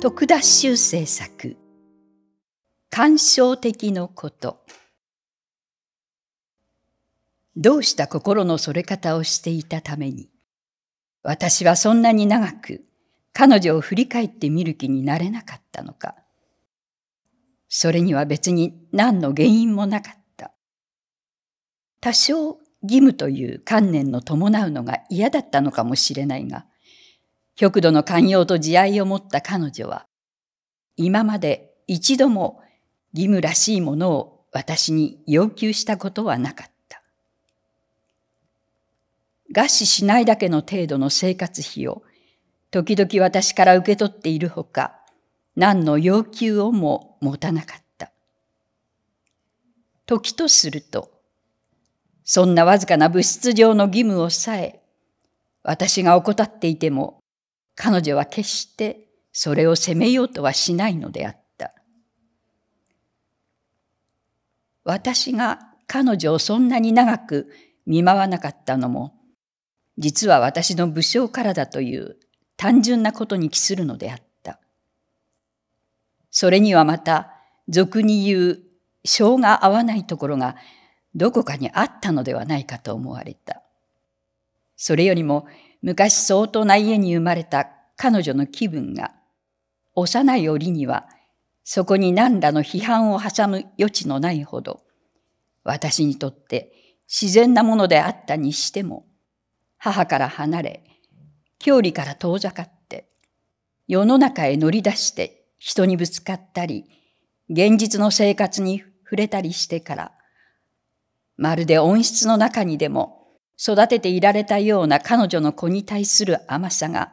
徳田修正作感傷的のことどうした心のそれ方をしていたために私はそんなに長く彼女を振り返ってみる気になれなかったのかそれには別に何の原因もなかった多少義務という観念の伴うのが嫌だったのかもしれないが極度の寛容と慈愛を持った彼女は、今まで一度も義務らしいものを私に要求したことはなかった。餓死しないだけの程度の生活費を時々私から受け取っているほか、何の要求をも持たなかった。時とすると、そんなわずかな物質上の義務をさえ、私が怠っていても彼女は決してそれを責めようとはしないのであった。私が彼女をそんなに長く見舞わなかったのも、実は私の武将からだという単純なことに帰するのであった。それにはまた、俗に言う性が合わないところがどこかにあったのではないかと思われた。それよりも昔相当な家に生まれた彼女の気分が、幼い折には、そこに何らの批判を挟む余地のないほど、私にとって自然なものであったにしても、母から離れ、郷里から遠ざかって、世の中へ乗り出して人にぶつかったり、現実の生活に触れたりしてから、まるで温室の中にでも育てていられたような彼女の子に対する甘さが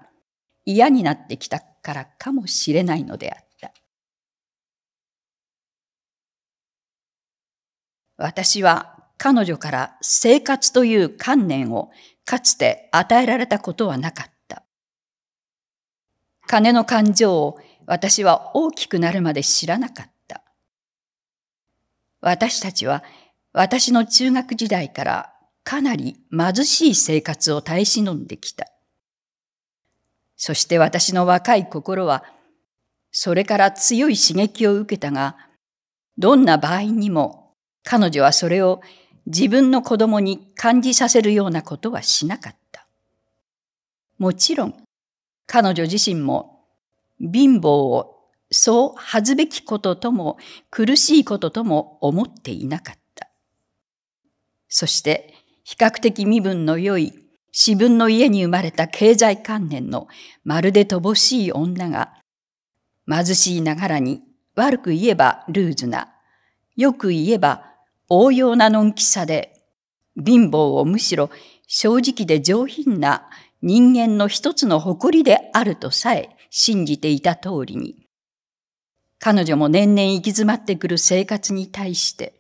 嫌になってきたからかもしれないのであった。私は彼女から生活という観念をかつて与えられたことはなかった。金の感情を私は大きくなるまで知らなかった。私たちは私の中学時代からかなり貧しい生活を耐え忍んできた。そして私の若い心は、それから強い刺激を受けたが、どんな場合にも彼女はそれを自分の子供に感じさせるようなことはしなかった。もちろん、彼女自身も貧乏をそう恥ずべきこととも苦しいこととも思っていなかった。そして比較的身分の良い自分の家に生まれた経済観念のまるで乏しい女が、貧しいながらに悪く言えばルーズな、よく言えば応用なのんきさで、貧乏をむしろ正直で上品な人間の一つの誇りであるとさえ信じていた通りに、彼女も年々行き詰まってくる生活に対して、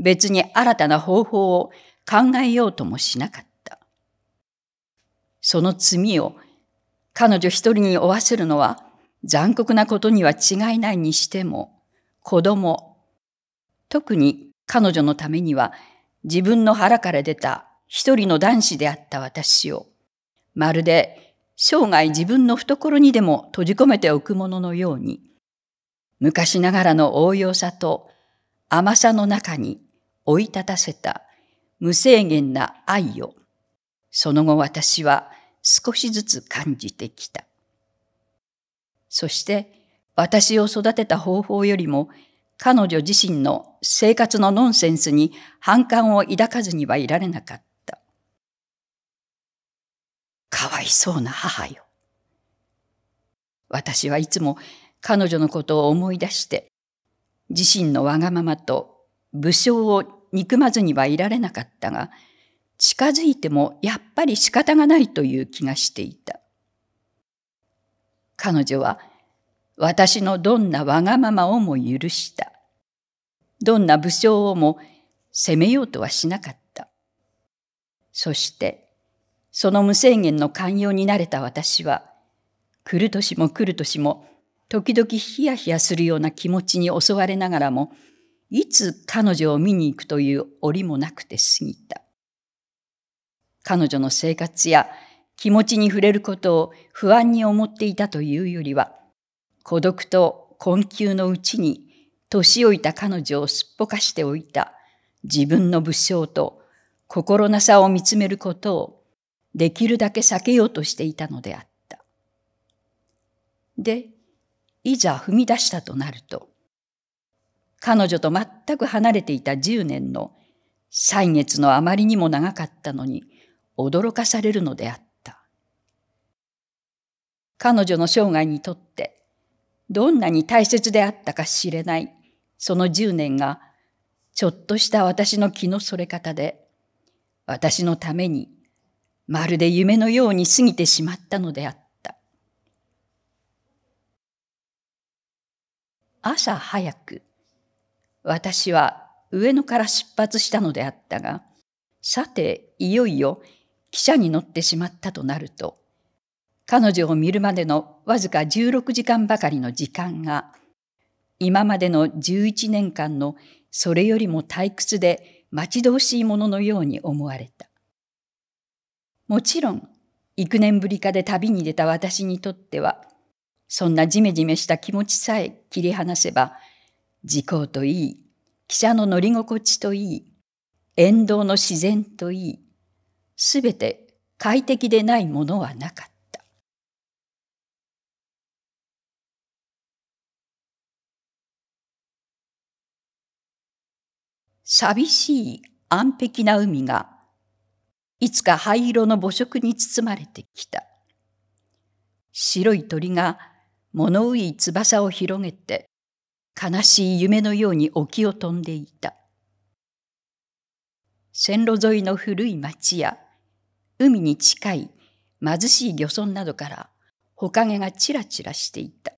別に新たな方法を考えようともしなかった。その罪を彼女一人に負わせるのは残酷なことには違いないにしても、子供、特に彼女のためには自分の腹から出た一人の男子であった私を、まるで生涯自分の懐にでも閉じ込めておくもののように、昔ながらの応用さと甘さの中に追い立たせた無制限な愛を、その後私は少しずつ感じてきた。そして私を育てた方法よりも彼女自身の生活のノンセンスに反感を抱かずにはいられなかった。かわいそうな母よ。私はいつも彼女のことを思い出して、自身のわがままと武将を憎まずにはいられなかったが、近づいてもやっぱり仕方がないという気がしていた。彼女は私のどんなわがままをも許した。どんな武将をも責めようとはしなかった。そして、その無制限の寛容になれた私は、来る年も来る年も、時々ヒヤヒヤするような気持ちに襲われながらも、いつ彼女を見に行くという折もなくて過ぎた。彼女の生活や気持ちに触れることを不安に思っていたというよりは、孤独と困窮のうちに年老いた彼女をすっぽかしておいた自分の物性と心なさを見つめることをできるだけ避けようとしていたのであった。で、いざ踏み出したとなると、彼女と全く離れていた10年の歳月のあまりにも長かったのに驚かされるのであった。彼女の生涯にとってどんなに大切であったか知れないその10年がちょっとした私の気のそれ方で私のためにまるで夢のように過ぎてしまったのであった。朝早く私は上野から出発したのであったが、さて、いよいよ汽車に乗ってしまったとなると、彼女を見るまでのわずか16時間ばかりの時間が、今までの11年間のそれよりも退屈で待ち遠しいもののように思われた。もちろん、幾年ぶりかで旅に出た私にとっては、そんなじめじめした気持ちさえ切り離せば、時効といい汽車の乗り心地といい沿道の自然といいすべて快適でないものはなかった寂しい安璧な海がいつか灰色の母色に包まれてきた白い鳥が物うい翼を広げて悲しい夢のように沖を飛んでいた。線路沿いの古い町や海に近い貧しい漁村などから木影がちらちらしていた。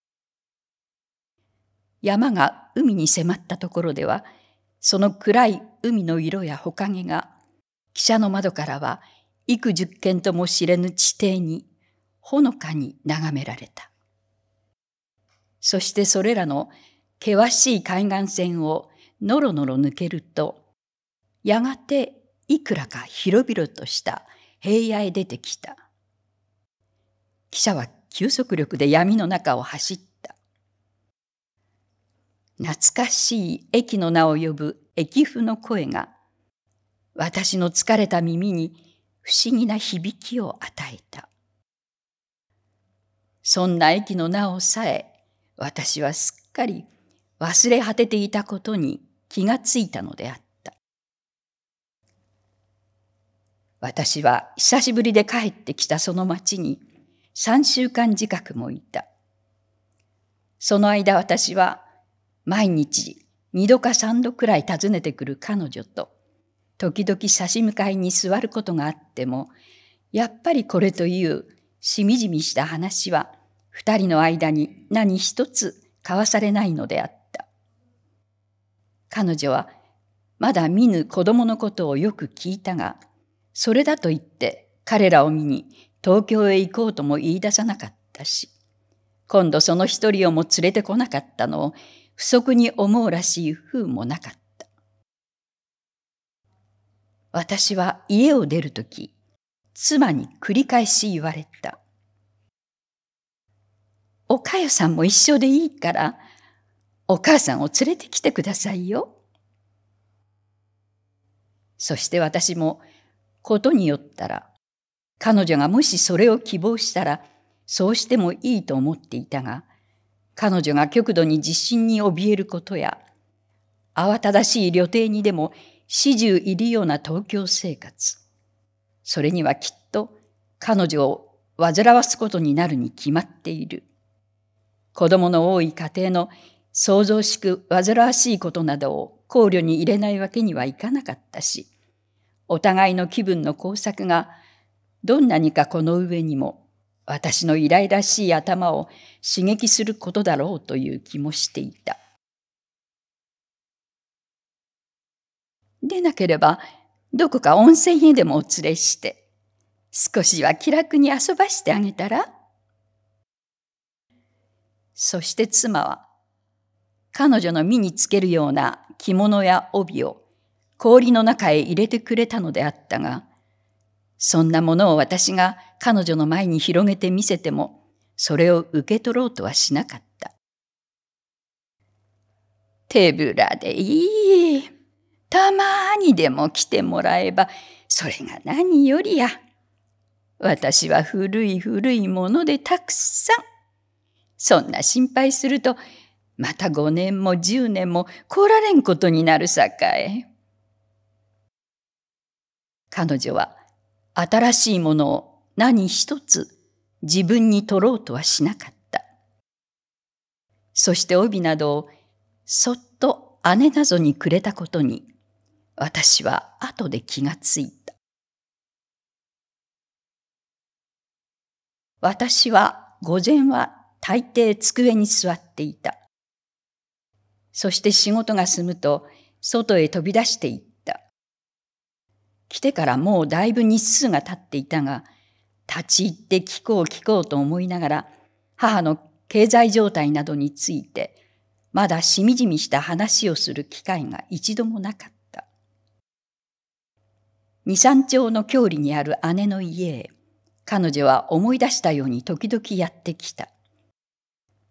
山が海に迫ったところでは、その暗い海の色や木影が、汽車の窓からは幾十軒とも知れぬ地底に、ほのかに眺められた。そしてそれらの険しい海岸線をのろのろ抜けると、やがていくらか広々とした平野へ出てきた。汽車は急速力で闇の中を走った。懐かしい駅の名を呼ぶ駅譜の声が、私の疲れた耳に不思議な響きを与えた。そんな駅の名をさえ、私はすっかり忘れ果てていたことに気がついたのであった。私は久しぶりで帰ってきたその町に3週間近くもいた。その間私は毎日2度か3度くらい訪ねてくる彼女と時々差し向かいに座ることがあってもやっぱりこれというしみじみした話は二人の間に何一つ交わされないのであった。彼女はまだ見ぬ子供のことをよく聞いたが、それだと言って彼らを見に東京へ行こうとも言い出さなかったし、今度その一人をも連れてこなかったのを不足に思うらしい風もなかった。私は家を出るとき、妻に繰り返し言われた。おかよさんも一緒でいいから、お母さんを連れてきてくださいよ。そして私も、ことによったら、彼女がもしそれを希望したら、そうしてもいいと思っていたが、彼女が極度に自信に怯えることや、慌ただしい旅程にでも始終いるような東京生活。それにはきっと彼女を煩わすことになるに決まっている。子供の多い家庭の騒々しく煩わしいことなどを考慮に入れないわけにはいかなかったし、お互いの気分の工作がどんなにかこの上にも私のイライラしい頭を刺激することだろうという気もしていた。でなければどこか温泉へでもお連れして少しは気楽に遊ばしてあげたらそして妻は彼女の身につけるような着物や帯を氷の中へ入れてくれたのであったが、そんなものを私が彼女の前に広げて見せても、それを受け取ろうとはしなかった。手ぶらでいい。たまにでも来てもらえば、それが何よりや。私は古い古いものでたくさん。そんな心配するとまた5年も10年も来られんことになるさかい。彼女は新しいものを何一つ自分に取ろうとはしなかった。そして帯などをそっと姉なぞにくれたことに私は後で気がついた。私は午前は大抵机に座っていた。そして仕事が済むと、外へ飛び出していった。来てからもうだいぶ日数が経っていたが、立ち入って聞こう聞こうと思いながら、母の経済状態などについて、まだしみじみした話をする機会が一度もなかった。二三町の郷里にある姉の家へ、彼女は思い出したように時々やってきた。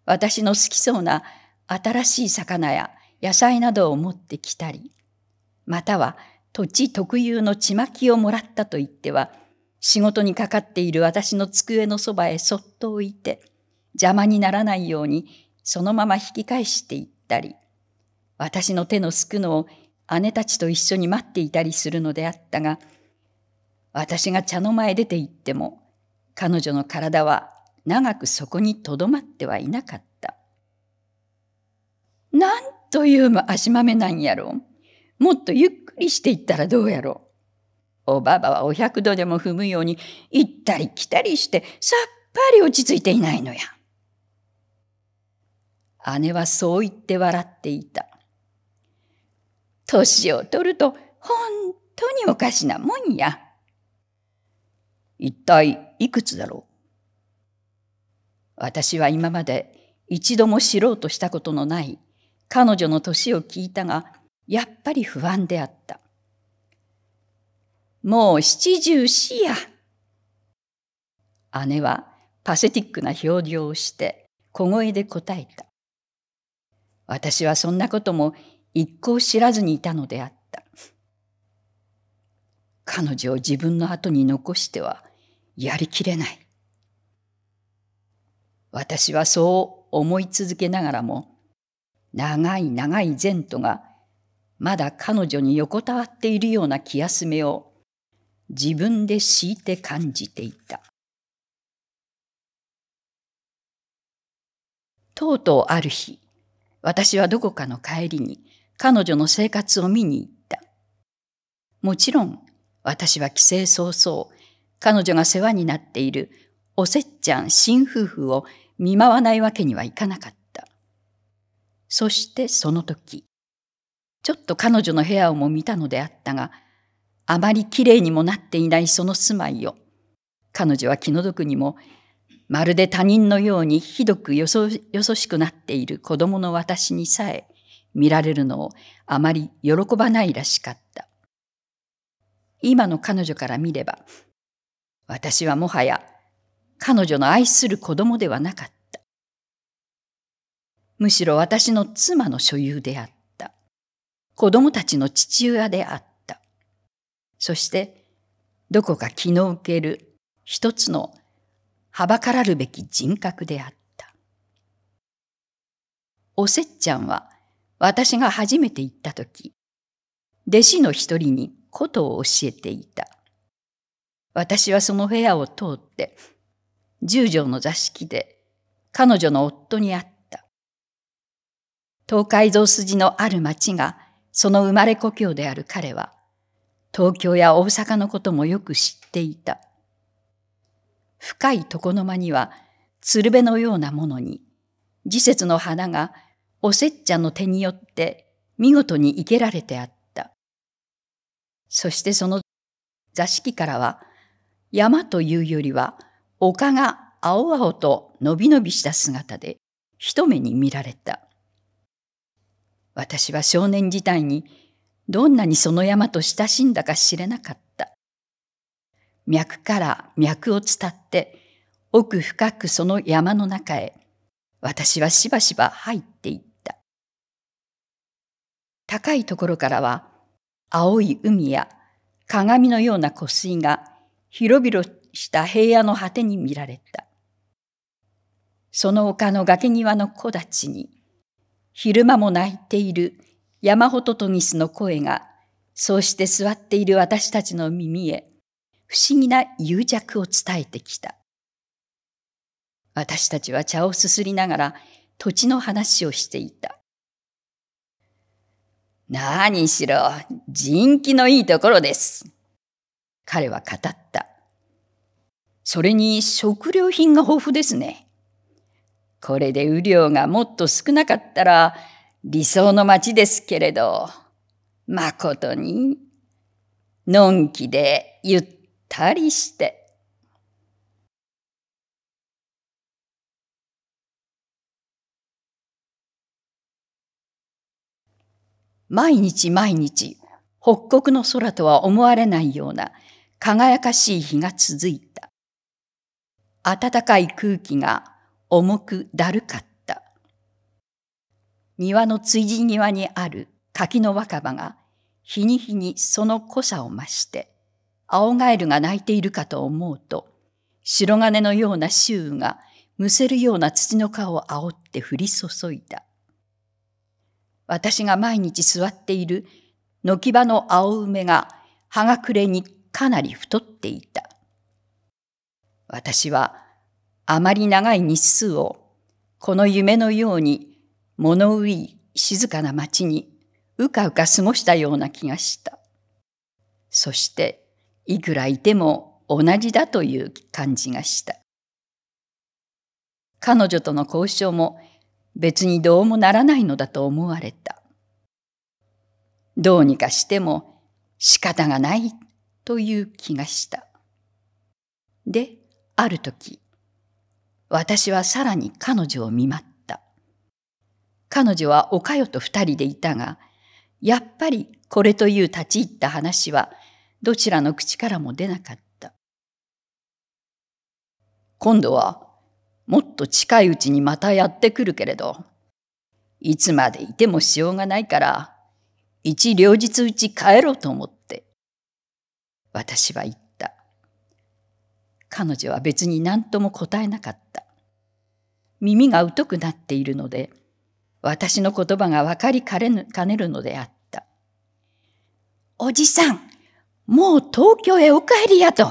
私の好きそうな新しい魚や野菜などを持ってきたり、または土地特有のちまきをもらったと言っては、仕事にかかっている私の机のそばへそっと置いて、邪魔にならないようにそのまま引き返していったり、私の手のすくのを姉たちと一緒に待っていたりするのであったが、私が茶の間へ出て行っても、彼女の体は長くそこにとどまってはいなかった。なんという足豆なんやろもっとゆっくりしていったらどうやろおばばはお百度でも踏むように行ったり来たりしてさっぱり落ち着いていないのや。姉はそう言って笑っていた。年を取ると本当におかしなもんや。一体いくつだろう私は今まで一度も知ろうとしたことのない彼女の年を聞いたが、やっぱり不安であった。もう七十四や。姉はパセティックな表情をして小声で答えた。私はそんなことも一向知らずにいたのであった。彼女を自分の後に残してはやりきれない。私はそう思い続けながらも長い長い前途がまだ彼女に横たわっているような気休めを自分で敷いて感じていた。とうとうある日、私はどこかの帰りに彼女の生活を見に行った。もちろん、私は帰省早々、彼女が世話になっているおせっちゃん新夫婦を見舞わないわけにはいかなかった。そしてその時、ちょっと彼女の部屋をも見たのであったが、あまりきれいにもなっていないその住まいを、彼女は気の毒にも、まるで他人のようにひどくよそよそしくなっている子供の私にさえ見られるのをあまり喜ばないらしかった。今の彼女から見れば、私はもはや彼女の愛する子供ではなかった。むしろ私の妻の所有であった。子供たちの父親であった。そして、どこか気の受ける一つのはばからるべき人格であった。おせっちゃんは私が初めて行った時、弟子の一人にことを教えていた。私はその部屋を通って、十条の座敷で彼女の夫に会った。東海道筋のある町がその生まれ故郷である彼は、東京や大阪のこともよく知っていた。深い床の間には、鶴瓶のようなものに、時節の花がおせっちゃんの手によって見事に生けられてあった。そしてその座敷からは、山というよりは丘が青々とのびのびした姿で一目に見られた。私は少年時代にどんなにその山と親しんだか知れなかった。脈から脈を伝って奥深くその山の中へ私はしばしば入っていった。高いところからは青い海や鏡のような湖水が広々した平野の果てに見られた。その丘の崖際の木立に昼間も泣いている山ほとトギスの声が、そうして座っている私たちの耳へ、不思議な誘着を伝えてきた。私たちは茶をすすりながら土地の話をしていた。何しろ人気のいいところです。彼は語った。それに食料品が豊富ですね。これで雨量がもっと少なかったら理想の町ですけれど、まことに、のんきでゆったりして。毎日毎日、北国の空とは思われないような輝かしい日が続いた。暖かい空気が重くだるかった。庭の追じ庭にある柿の若葉が日に日にその濃さを増して、青ガエルが鳴いているかと思うと、白金のような周雨がむせるような土の顔を煽って降り注いだ。私が毎日座っている軒場の青梅が葉が暮れにかなり太っていた。私はあまり長い日数を、この夢のように物憂い静かな町にうかうか過ごしたような気がした。そして、いくらいても同じだという感じがした。彼女との交渉も別にどうもならないのだと思われた。どうにかしても仕方がないという気がした。で、ある時、私はさらに彼女を見舞った。彼女はおかよと二人でいたが、やっぱりこれという立ち入った話はどちらの口からも出なかった。今度はもっと近いうちにまたやってくるけれど、いつまでいてもしようがないから、一両日うち帰ろうと思って。私は言っ彼女は別に何とも答えなかった。耳が疎くなっているので、私の言葉が分かりかねかねるのであった。おじさん、もう東京へお帰りやと。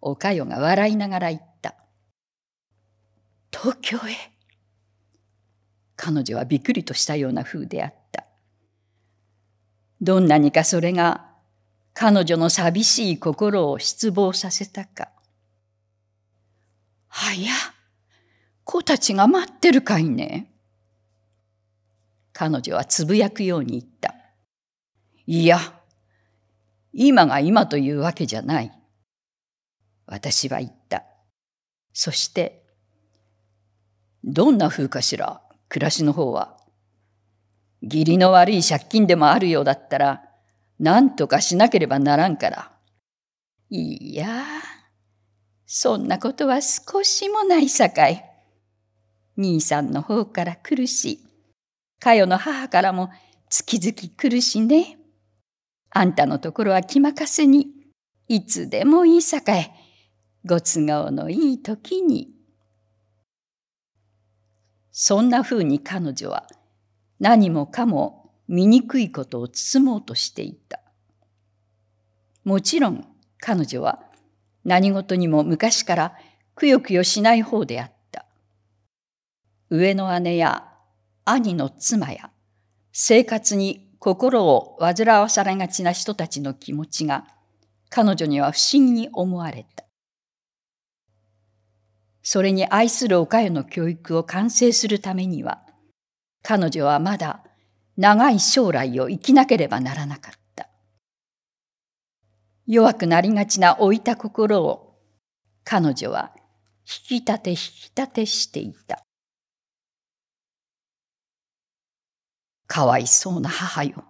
おかよが笑いながら言った。東京へ。彼女はびっくりとしたような風であった。どんなにかそれが彼女の寂しい心を失望させたか。はや、子たちが待ってるかいね。彼女はつぶやくように言った。いや、今が今というわけじゃない。私は言った。そして、どんな風かしら、暮らしの方は。義理の悪い借金でもあるようだったら、何とかしなければならんから。いや、そんなことは少しもないさかい。兄さんの方から苦しい。かよの母からも月々苦しね。あんたのところは気任せに、いつでもいいさかい。ご都合のいい時に。そんなふうに彼女は何もかも醜いことを包もうとしていた。もちろん彼女は何事にも昔からくよくよしない方であった。上の姉や兄の妻や生活に心を煩わされがちな人たちの気持ちが彼女には不審に思われた。それに愛するおかゆの教育を完成するためには彼女はまだ長い将来を生きなければならなかった。弱くなりがちな老いた心を彼女は引き立て引き立てしていた。かわいそうな母よ。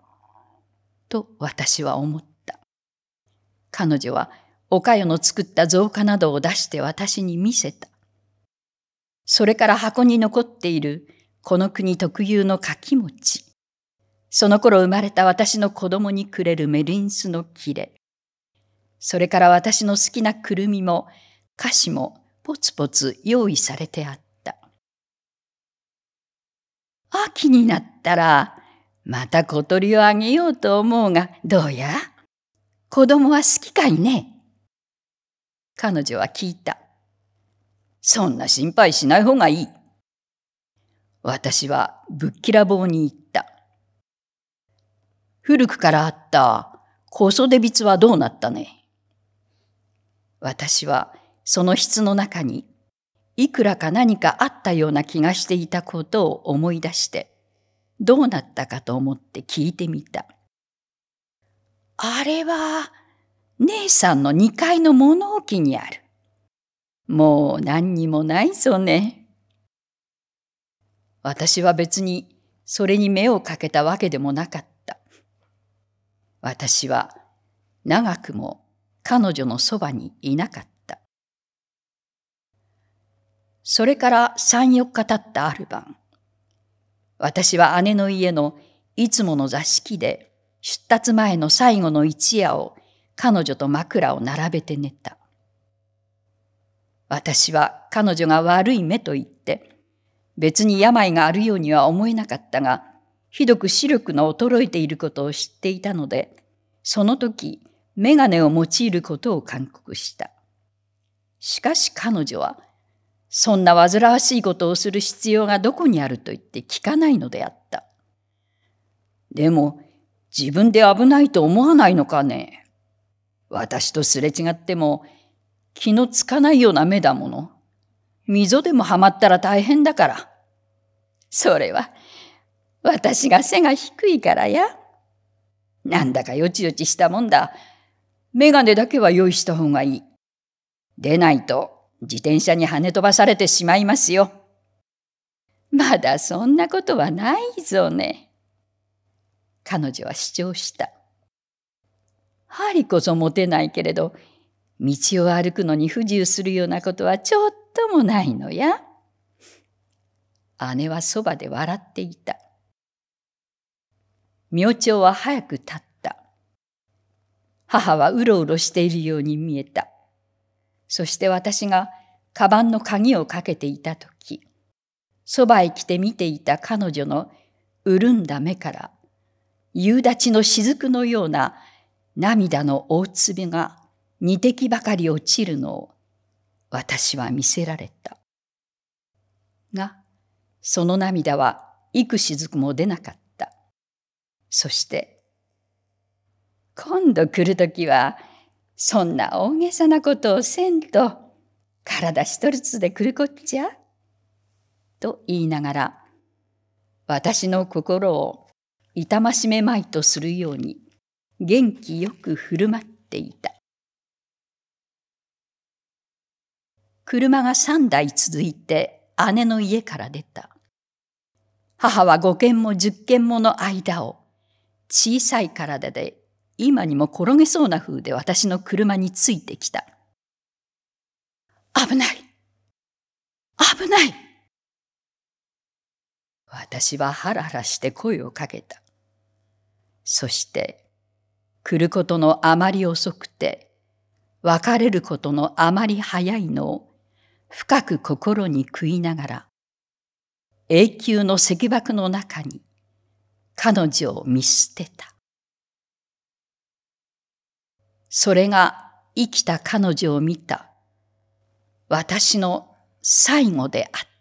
と私は思った。彼女はおかよの作った造花などを出して私に見せた。それから箱に残っているこの国特有の柿餅。その頃生まれた私の子供にくれるメリンスの切れ。それから私の好きなくるみも、菓子も、ポツポツ用意されてあった。秋になったら、また小鳥をあげようと思うが、どうや子供は好きかいね彼女は聞いた。そんな心配しない方がいい。私はぶっきらぼうに行っ古くからあった小袖びはどうなったね。私はその筆の中にいくらか何かあったような気がしていたことを思い出してどうなったかと思って聞いてみた。あれは姉さんの二階の物置にある。もう何にもないぞね。私は別にそれに目をかけたわけでもなかった。私は長くも彼女のそばにいなかった。それから三、四日経ったある晩、私は姉の家のいつもの座敷で出立前の最後の一夜を彼女と枕を並べて寝た。私は彼女が悪い目と言って、別に病があるようには思えなかったが、ひどく視力の衰えていることを知っていたので、その時、メガネを用いることを勧告した。しかし彼女は、そんな煩わしいことをする必要がどこにあると言って聞かないのであった。でも、自分で危ないと思わないのかね。私とすれ違っても、気のつかないような目だもの。溝でもはまったら大変だから。それは、私が背が低いからや。なんだかよちよちしたもんだ。メガネだけは用意した方がいい。でないと自転車に跳ね飛ばされてしまいますよ。まだそんなことはないぞね。彼女は主張した。針こそ持てないけれど、道を歩くのに不自由するようなことはちょっともないのや。姉はそばで笑っていた。明朝は早く立った。母はうろうろしているように見えた。そして私がカバンの鍵をかけていた時、そばへ来て見ていた彼女の潤んだ目から、夕立の雫のような涙の大粒が二滴ばかり落ちるのを私は見せられた。が、その涙は幾雫も出なかった。そして今度来る時はそんな大げさなことをせんと体一つで来るこっちゃと言いながら私の心を痛ましめまいとするように元気よく振る舞っていた車が三台続いて姉の家から出た母は五軒も十軒もの間を小さい体で今にも転げそうな風で私の車についてきた。危ない危ない私はハラハラして声をかけた。そして、来ることのあまり遅くて、別れることのあまり早いのを深く心に食いながら、永久の石爆の中に彼女を見捨てた。それが生きた彼女を見た私の最後であった。